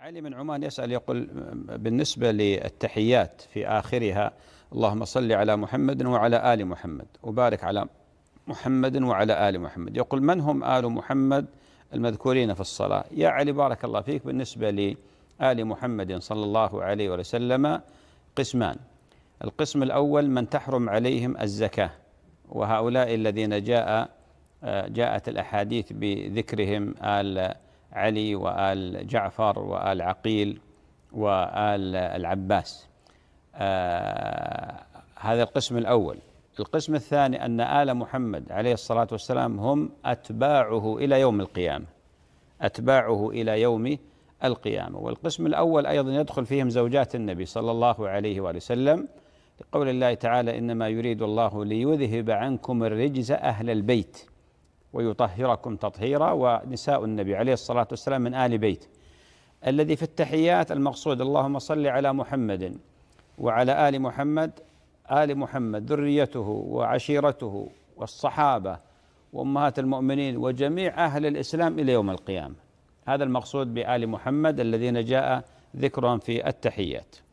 علي من عمان يسأل يقول بالنسبة للتحيات في آخرها اللهم صل على محمد وعلى آل محمد وبارك على محمد وعلى آل محمد يقول من هم آل محمد المذكورين في الصلاة يا علي بارك الله فيك بالنسبة لآل محمد صلى الله عليه وسلم قسمان القسم الأول من تحرم عليهم الزكاة وهؤلاء الذين جاء آه، جاءت الأحاديث بذكرهم آل محمد علي وآل جعفر وآل عقيل وآل العباس آه، هذا القسم الأول القسم الثاني أن آل محمد عليه الصلاة والسلام هم أتباعه إلى يوم القيامة أتباعه إلى يوم القيامة والقسم الأول أيضا يدخل فيهم زوجات النبي صلى الله عليه وآله وسلم لقول الله تعالى إنما يريد الله ليذهب عنكم الرجز أهل البيت ويطهركم تطهيرا ونساء النبي عليه الصلاة والسلام من آل بيت الذي في التحيات المقصود اللهم صل على محمد وعلى آل محمد آل محمد ذريته وعشيرته والصحابة وأمهات المؤمنين وجميع أهل الإسلام إلى يوم القيامة هذا المقصود بآل محمد الذين جاء ذكرهم في التحيات